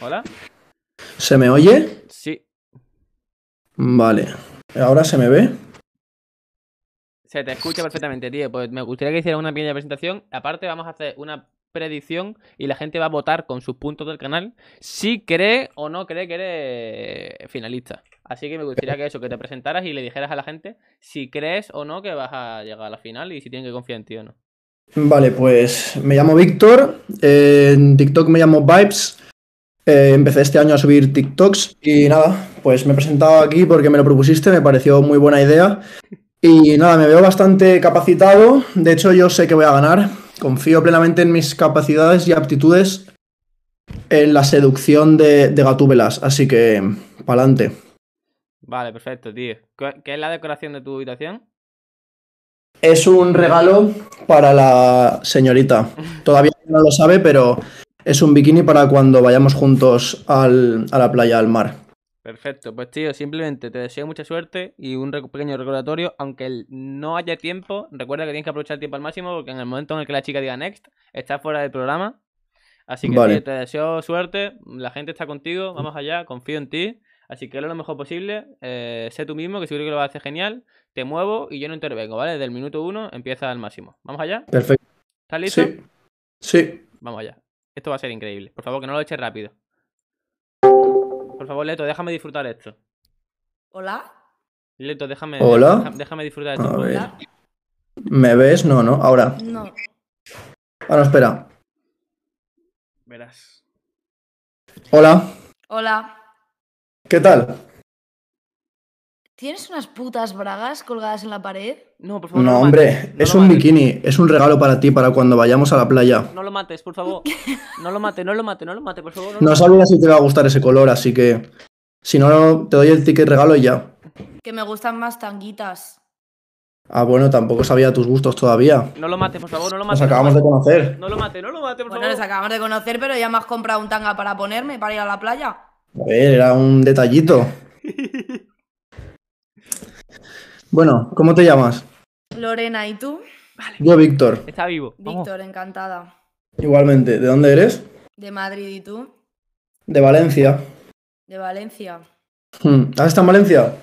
¿Hola? ¿Se me oye? Sí. Vale. ¿Ahora se me ve? Se te escucha perfectamente, tío. Pues me gustaría que hiciera una pequeña presentación. Aparte, vamos a hacer una predicción y la gente va a votar con sus puntos del canal si cree o no cree que eres finalista. Así que me gustaría que eso, que te presentaras y le dijeras a la gente si crees o no que vas a llegar a la final y si tienen que confiar en ti o no. Vale, pues me llamo Víctor, en TikTok me llamo Vibes, eh, empecé este año a subir TikToks y nada, pues me he presentado aquí porque me lo propusiste, me pareció muy buena idea. Y nada, me veo bastante capacitado. De hecho, yo sé que voy a ganar. Confío plenamente en mis capacidades y aptitudes en la seducción de, de gatúbelas. Así que, pa'lante. Vale, perfecto, tío. ¿Qué es la decoración de tu habitación? Es un regalo para la señorita. Todavía no lo sabe, pero es un bikini para cuando vayamos juntos a la playa, al mar. Perfecto, pues tío, simplemente te deseo mucha suerte y un pequeño recordatorio, aunque no haya tiempo, recuerda que tienes que aprovechar el tiempo al máximo porque en el momento en el que la chica diga next, está fuera del programa. Así que te deseo suerte, la gente está contigo, vamos allá, confío en ti, así que lo lo mejor posible, eh, sé tú mismo que seguro que lo vas a hacer genial, te muevo y yo no intervengo, ¿vale? del minuto uno empieza al máximo. ¿Vamos allá? Perfecto. ¿Estás listo? Sí. Sí. Vamos allá. Esto va a ser increíble. Por favor, que no lo eche rápido. Por favor, Leto, déjame disfrutar esto. ¿Hola? Leto, déjame, ¿Hola? déjame, disfrutar esto. ¿Me ves? No, no. Ahora. No. Ahora espera. Verás. Hola. Hola. ¿Qué tal? ¿Tienes unas putas bragas colgadas en la pared? No, por favor. No, hombre, es un bikini, es un regalo para ti, para cuando vayamos a la playa. No lo mates, por favor. No lo mate, no lo mate, no lo mate, por favor. No, sabes si te va a gustar ese color, así que. Si no, te doy el ticket regalo y ya. Que me gustan más tanguitas. Ah, bueno, tampoco sabía tus gustos todavía. No lo mate, por favor, no lo mate. Nos acabamos de conocer. No lo mate, no lo mate, por favor. Bueno, nos acabamos de conocer, pero ya me has comprado un tanga para ponerme, para ir a la playa. A ver, era un detallito. Bueno, ¿cómo te llamas? Lorena, ¿y tú? Vale. Yo, Víctor. Está vivo. Víctor, encantada. Igualmente, ¿de dónde eres? De Madrid, ¿y tú? De Valencia. De Valencia. Hmm, ¿Has estado en Valencia?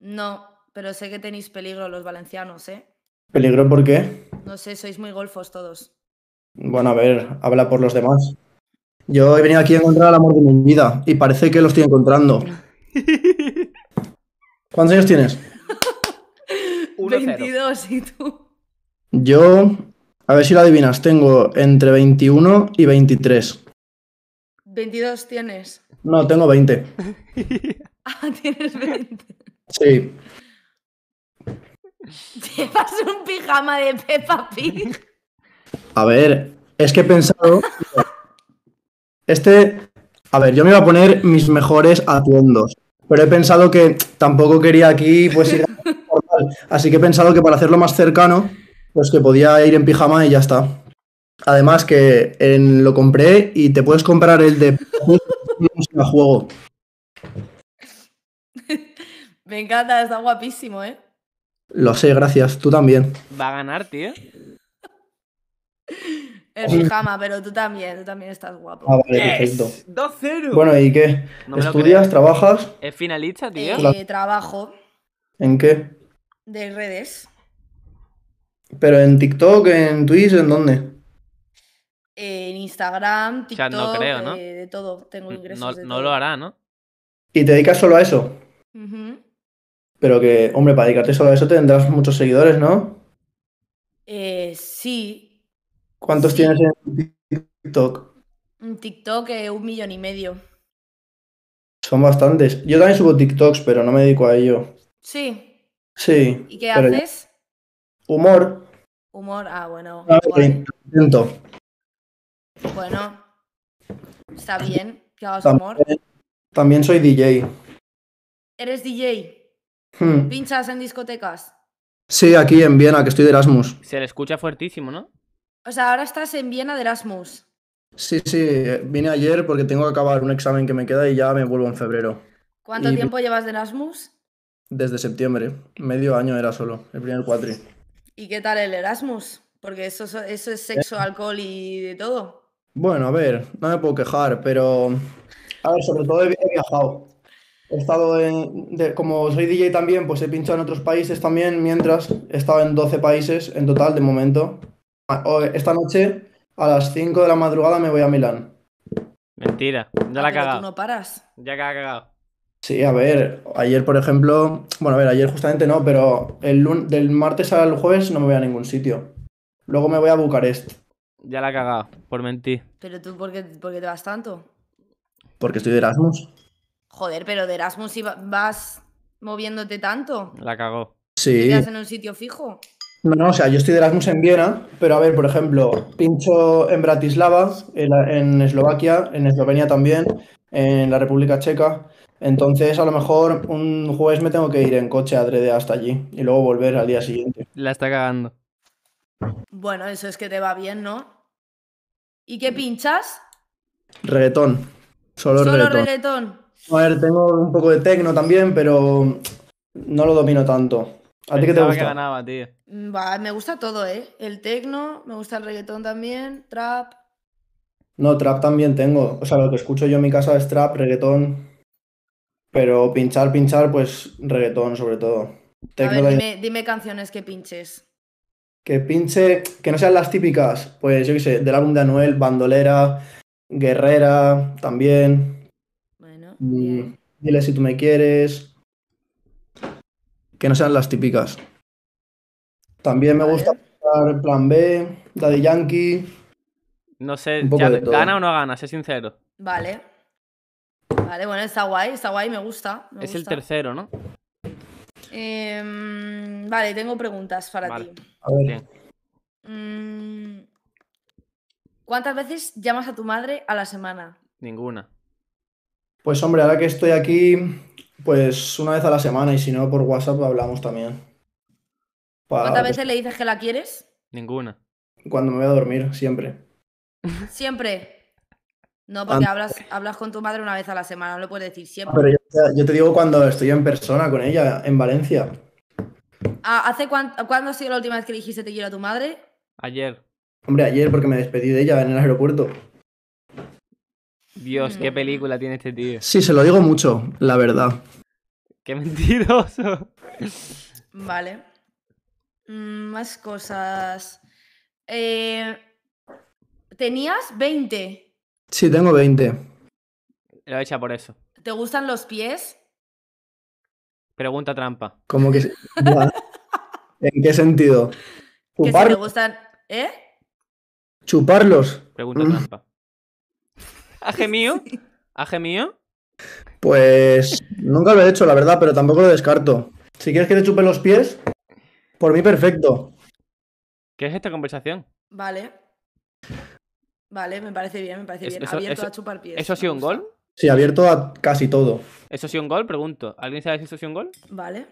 No, pero sé que tenéis peligro los valencianos, ¿eh? ¿Peligro por qué? No sé, sois muy golfos todos. Bueno, a ver, habla por los demás. Yo he venido aquí a encontrar el amor de mi vida y parece que lo estoy encontrando. ¿Cuántos años tienes? 22 y tú. Yo, a ver si lo adivinas, tengo entre 21 y 23. 22 tienes. No, tengo 20. ah, tienes 20. Sí. Llevas un pijama de Peppa Pig. A ver, es que he pensado. Este. A ver, yo me iba a poner mis mejores atuendos. Pero he pensado que tampoco quería aquí, pues ir a... Así que he pensado que para hacerlo más cercano, pues que podía ir en pijama y ya está. Además que en, lo compré y te puedes comprar el de juego. Me encanta, está guapísimo, ¿eh? Lo sé, gracias. Tú también. Va a ganar, tío. En pijama, pero tú también, tú también estás guapo. Ah, vale, 2-0. Bueno, ¿y qué? ¿Estudias? ¿Trabajas? ¿Es finalista, tío? Eh, trabajo. ¿En qué? de redes. ¿Pero en TikTok, en Twitch, en dónde? En Instagram, TikTok, no eh, de todo. Tengo ingresos. No, lo hará, ¿no? ¿Y te dedicas solo a eso? Pero que, hombre, para dedicarte solo a eso tendrás muchos seguidores, ¿no? Eh, sí. ¿Cuántos tienes en TikTok? En TikTok, eh, un millón y medio. Son bastantes. Yo también subo TikToks, pero no me dedico a ello. Sí. Sí. ¿Y qué haces? Humor. Humor, ah, bueno. Ah, bueno, está bien que hagas humor. También soy DJ. ¿Eres DJ? Hmm. ¿Pinchas en discotecas? Sí, aquí en Viena, que estoy de Erasmus. Se le escucha fuertísimo, ¿no? O sea, ahora estás en Viena de Erasmus. Sí, sí, eh, vine ayer porque tengo que acabar un examen que me queda y ya me vuelvo en febrero. ¿Cuánto tiempo llevas de Erasmus? Desde septiembre, medio año era solo, el primer cuatri. ¿Y qué tal el Erasmus? Porque eso, eso es sexo, eh. alcohol y de todo. Bueno, a ver, no me puedo quejar, pero. sobre todo he viajado. He estado en. como soy DJ también, pues he pinchado en otros países también, mientras he estado en 12 países en total de momento. Ah, esta noche, a las 5 de la madrugada, me voy a Milán. Mentira, ya la he cagado. no paras. Ya que ha cagado. Sí, a ver, ayer por ejemplo, bueno, a ver, ayer justamente no, pero el lunes, del martes al jueves no me voy a ningún sitio. Luego me voy a Bucarest. Ya la he cagado, por mentir. ¿Pero tú por qué, por qué te vas tanto? Porque estoy de Erasmus. Joder, pero de Erasmus si vas moviéndote tanto. La cagó. Sí. ¿Te en un sitio fijo? No, no, o sea, yo estoy de Erasmus en Viena, pero a ver, por ejemplo, pincho en Bratislava, en Eslovaquia, en Eslovenia también, en la República Checa. Entonces, a lo mejor un jueves me tengo que ir en coche a adrede hasta allí y luego volver al día siguiente. La está cagando. Bueno, eso es que te va bien, ¿no? ¿Y qué pinchas? Reggaetón. Solo, reggaetón. A ver, tengo un poco de tecno también, pero no lo domino tanto. ¿A ti qué te gusta? Que mm, me gusta todo, ¿eh? El tecno, me gusta el reggaetón también, trap. No, trap también tengo. O sea, lo que escucho yo en mi casa es trap, reggaetón. Pero pinchar, pinchar, pues reggaetón sobre todo. dime, canciones que pinches. Que pinche, que no sean las típicas, pues yo qué sé, del álbum de Anuel, Bandolera, Guerrera, también. Bueno. Mm, dile si tú me quieres. Que no sean las típicas. También me gusta Plan B, Daddy Yankee. No sé, ¿gana o no gana? Sé sincero. Vale. Vale, bueno, está guay, está guay, me gusta. es el tercero, ¿no? Em, vale, tengo preguntas para ti. A ver. Mm, ¿Cuántas veces llamas a tu madre a la semana? Ninguna. Pues hombre, ahora que estoy aquí, pues una vez a la semana y si no por WhatsApp hablamos también. ¿Cuántas veces le dices que la quieres? Ninguna. Cuando me voy a dormir, siempre. ¿Siempre? No, porque hablas, hablas con tu madre una vez a la semana, no lo puedes decir siempre. Pero yo, te digo cuando estoy en persona con ella, en Valencia. Ah, ¿Hace cuándo ha sido la última vez que dijiste te quiero a tu madre? Ayer. Hombre, ayer porque me despedí de ella en el aeropuerto. Dios, qué mm. película tiene este tío. Sí, se lo digo mucho, la verdad. Qué mentiroso. Vale. Mm, más cosas. Eh, tenías 20. Sí, tengo 20. Lo hecho por eso. ¿Te gustan los pies? Pregunta trampa. ¿Cómo que.? ¿En qué sentido? te gustan. ¿Eh? ¿Chuparlos? Pregunta mm. trampa. ¿Aje mío? ¿Aje mío? Pues. Nunca lo he hecho, la verdad, pero tampoco lo descarto. Si quieres que te chupe los pies, por mí perfecto. ¿Qué es esta conversación? Vale. Vale, me parece bien, me parece bien. abierto a chupar pies. ¿Eso ha sido un gol? Sí, abierto a casi todo. ¿Eso ha sido un gol? Pregunto. ¿Alguien sabe si eso ha sido un gol? Vale.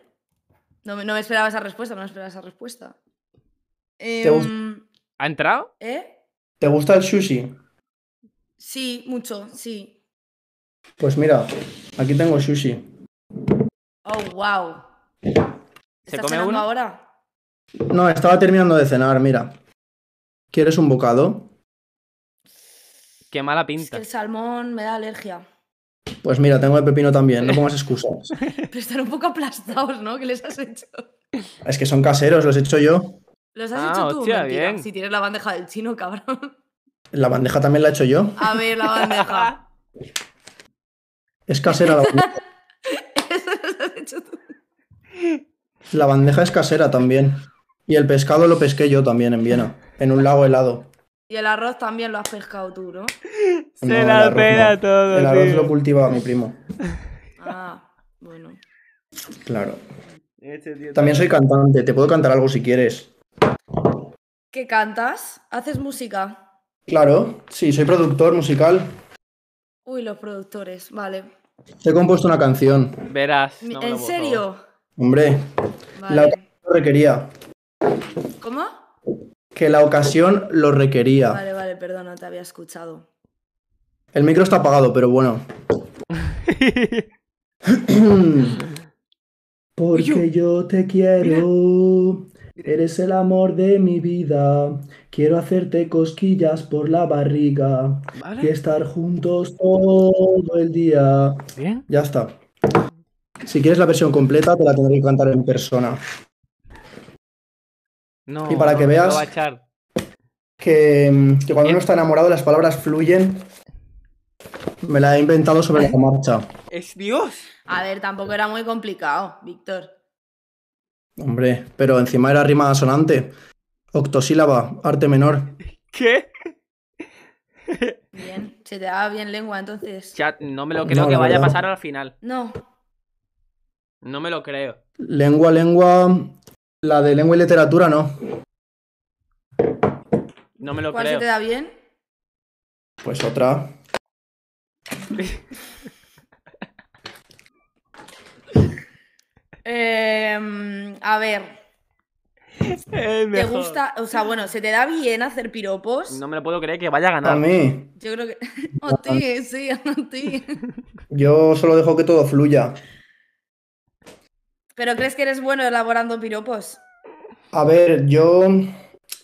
No, no me esperaba esa respuesta, no esperaba esa respuesta. Em, ¿Ha entrado? ¿Eh? ¿Te gusta el sushi? Sí, mucho, sí. Pues mira, aquí tengo sushi. Oh, wow. ¿Se come uno ahora? No, estaba terminando de cenar, mira. ¿Quieres un bocado? Qué mala pinta. Es que el salmón me da alergia. Pues mira, tengo el pepino también, no pongas excusas. Pero están un poco aplastados, ¿no? ¿Qué les has hecho? Es que son caseros, los he hecho yo. Los has ah, hecho tú, Si tienes la bandeja del chino, cabrón. La bandeja también la he hecho yo. A ver, la bandeja. es casera la bandeja. Eso lo has hecho tú. La bandeja es casera también. Y el pescado lo pesqué yo también en Viena, en un lago helado. Y el arroz también lo has pescado tú, ¿no? Se la pega todo. El arroz lo cultivaba mi primo. Ah, bueno. Claro. Este también soy cantante, te puedo cantar algo si quieres. ¿Qué cantas? ¿Haces música? Claro, sí, soy productor musical. Uy, los productores, vale. He compuesto una canción. Verás. ¿En serio? Hombre, vale. la requería. ¿Cómo? que la ocasión lo requería. Vale, vale, perdona, te había escuchado. El micro está apagado, pero bueno. Porque yo te quiero. Eres el amor de mi vida. Quiero hacerte cosquillas por la barriga y estar juntos todo el día. ¿Bien? Ya está. Si quieres la versión completa, te la tendré que cantar en persona y para que veas mm, Que, cuando uno está enamorado las palabras fluyen. Me la he inventado sobre la marcha. ¡Es Dios! A ver, tampoco era muy complicado, Víctor. Hombre, pero encima era rima sonante. Octosílaba, arte menor. ¿Qué? Bien, se te daba bien lengua entonces. Chat, no me lo creo que vaya a pasar al final. No. No me lo creo. Lengua, lengua, la de lengua y literatura no. No me lo ¿Cuál se te da bien? Pues otra. Eh, a ver. ¿Te gusta? O sea, bueno, ¿se te da bien hacer piropos? No me lo puedo creer que vaya a ganar. A mí. Yo creo que. A sí, a ti. Yo solo dejo que todo fluya. ¿Pero crees que eres bueno elaborando piropos? A ver, yo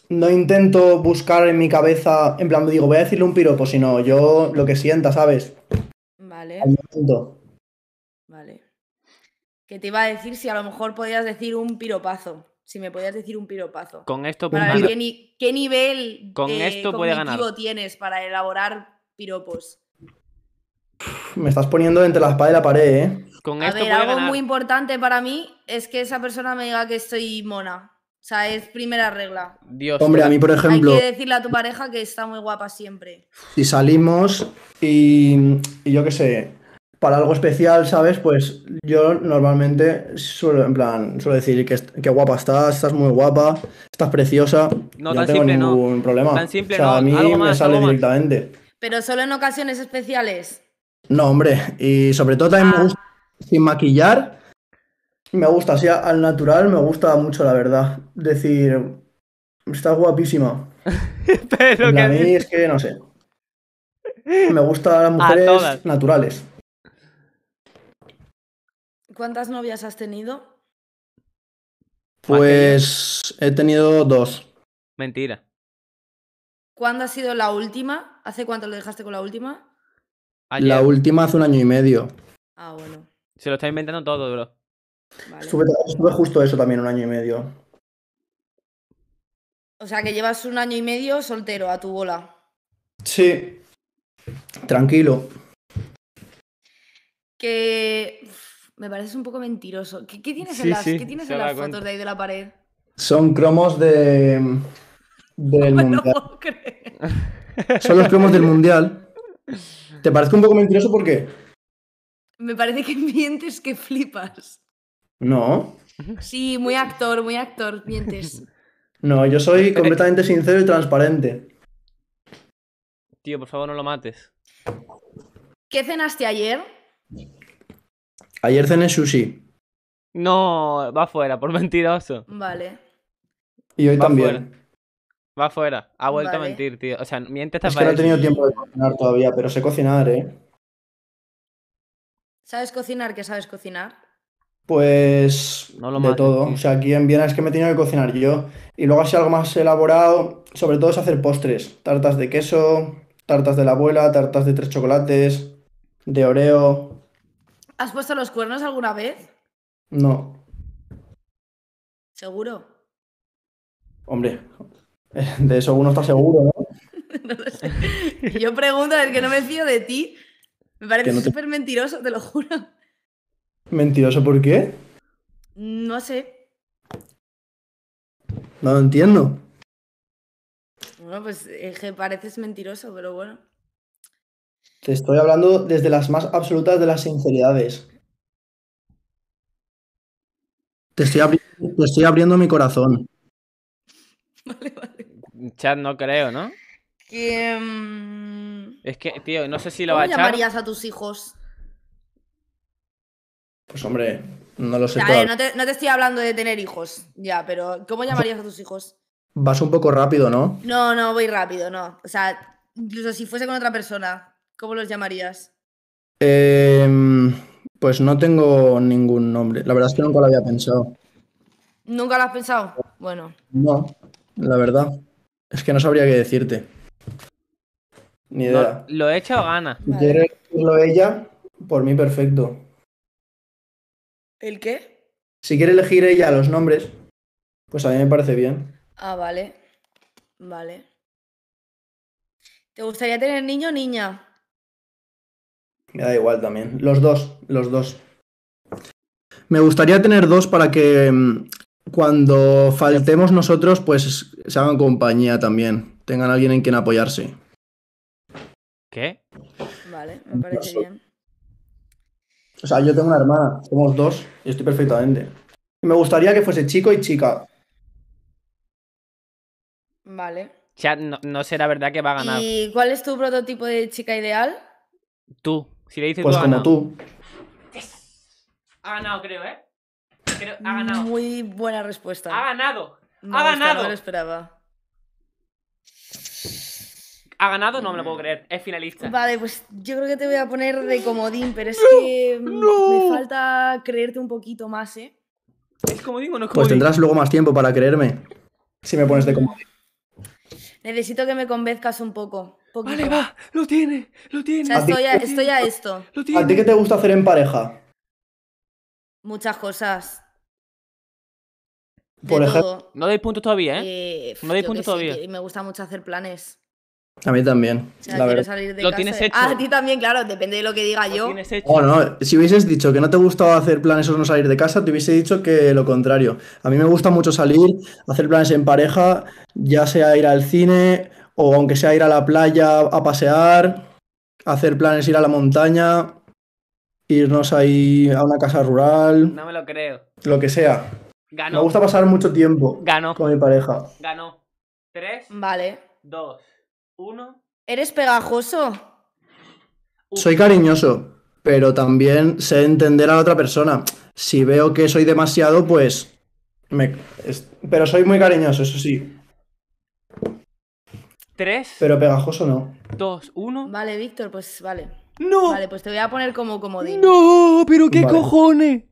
no intento buscar en mi cabeza, en plan, digo, voy a decirle un piropo, sino yo lo que sienta, ¿sabes? Vale. Vale. Que te iba a decir si a lo mejor podías decir un piropazo. Si me podías decir un piropazo. Con esto qué, nivel con esto puede tienes para elaborar piropos me estás poniendo entre la espada y la pared, ¿eh? Con a ver, algo muy importante para mí es que esa persona me diga que estoy mona. O sea, es primera regla. Dios. Hombre, a mí, por ejemplo. Hay que decirle a tu pareja que está muy guapa siempre. Si salimos y, yo qué sé, para algo especial, ¿sabes? Pues yo normalmente suelo, en plan, decir que, guapa estás, estás muy guapa, estás preciosa. No, tan tan no tengo ningún problema. Tan simple, o sea, a mí me sale directamente. Pero solo en ocasiones especiales. No, hombre, y sobre todo también me ah. gusta sin maquillar. Me gusta, así al natural, me gusta mucho, la verdad. Decir, está guapísima. Pero que a mí es que no sé. Me gustan las mujeres naturales. ¿Cuántas novias has tenido? Pues he tenido dos. Mentira. ¿Cuándo ha sido la última? ¿Hace cuánto lo dejaste con la última? La última hace un año y medio. Ah, bueno. Se lo está inventando todo, bro. Estuve, justo eso también, un año y medio. O sea que llevas un año y medio soltero a tu bola. Sí. Tranquilo. Que. me pareces un poco mentiroso. ¿Qué, tienes en las, fotos de ahí de la pared? Son cromos de. del Son los cromos del mundial. ¿Te parece un poco mentiroso por qué? Me parece que mientes que flipas. No. Sí, muy actor, muy actor, mientes. No, yo soy completamente sincero y transparente. Tío, por favor, no lo mates. ¿Qué cenaste ayer? Ayer cené sushi. No, va fuera, por mentiroso. Vale. Y hoy también. Va fuera. Ha vuelto a mentir, tío. O sea, miente esta Es que no he tenido tiempo de cocinar todavía, pero sé cocinar, ¿eh? ¿Sabes cocinar? ¿Qué sabes cocinar? Pues no lo de todo. O sea, aquí en Viena es que me he tenido que cocinar yo. Y luego así algo más elaborado, sobre todo es hacer postres. Tartas de queso, tartas de la abuela, tartas de tres chocolates, de oreo. ¿Has puesto los cuernos alguna vez? No. ¿Seguro? Hombre, De eso uno está seguro, ¿no? no lo sé. Yo pregunto, es que no me fío de ti. Me parece súper mentiroso, te lo juro. ¿Mentiroso por qué? No sé. No lo entiendo. Bueno, pues es que pareces mentiroso, pero bueno. Te estoy hablando desde las más absolutas de las sinceridades. Te estoy, te estoy abriendo mi corazón. Vale, vale. Chat no creo, ¿no? Mm, es que, tío, no sé si lo va a ¿Cómo llamarías a tus hijos? Pues hombre, no lo sé. no, te, estoy hablando de tener hijos, ya, pero ¿cómo llamarías a tus hijos? Vas un poco rápido, ¿no? No, no, voy rápido, no. O sea, incluso si fuese con otra persona, ¿cómo los llamarías? Em, pues no tengo ningún nombre. La verdad es que nunca lo había pensado. ¿Nunca lo has pensado? Bueno. No, la verdad. Es que no sabría qué decirte. Ni idea. lo he hecho gana. quiere elegirlo ella, por mí perfecto. ¿El qué? Si quiere elegir ella los nombres, pues a mí me parece bien. Ah, vale. Vale. ¿Te gustaría tener niño o niña? Me da igual también. Los dos, los dos. Me gustaría tener dos para que mm, cuando faltemos nosotros, pues se hagan compañía también. Tengan alguien en quien apoyarse. ¿Qué? Vale, me parece bien. O sea, yo tengo una hermana, somos dos y estoy perfectamente. me gustaría que fuese chico y chica. Vale. O sea, no, será verdad que va a ganar. ¿Y cuál es tu prototipo de chica ideal? Tú. Si le dices pues tú, como tú. Ha Ah, no, creo, ¿eh? Muy buena respuesta. Ha ganado. ha ganado. No lo esperaba. Ha ganado, no me lo puedo creer. Es finalista. Vale, pues yo creo que te voy a poner de comodín, pero es que me falta creerte un poquito más, ¿eh? ¿Es comodín o no es pues comodín? Pues tendrás luego más tiempo para creerme. Si me pones de comodín. Necesito que me convenzcas un poco. Vale, va, lo tiene, lo tiene. estoy, estoy a esto. ¿A ti qué te gusta hacer en pareja? Muchas cosas. Por ejemplo, No doy puntos todavía, ¿eh? eh no doy puntos todavía. Sí, me gusta mucho hacer planes. A mí también. lo tienes hecho. Ah, a ti también, claro, depende de lo que diga yo. hecho? Oh, si hubieses dicho que no te gustaba hacer planes o no salir de casa, te hubiese dicho que lo contrario. A mí me gusta mucho salir, hacer planes en pareja, ya sea ir al cine o aunque sea ir a la playa a pasear, hacer planes, ir a la montaña, irnos ahí a una casa rural. No me lo creo. Lo que sea. Me gusta pasar mucho tiempo con mi pareja. Ganó. Tres. Vale. Dos. Uno. ¿Eres pegajoso? Soy cariñoso, pero también sé entender a la otra persona. Si veo que soy demasiado, pues. Pero soy muy cariñoso, eso sí. Tres. Pero pegajoso no. Dos, uno. Vale, Víctor, pues vale. ¡No! Vale, pues te voy a poner como comodín. ¡No! ¿Pero qué cojones?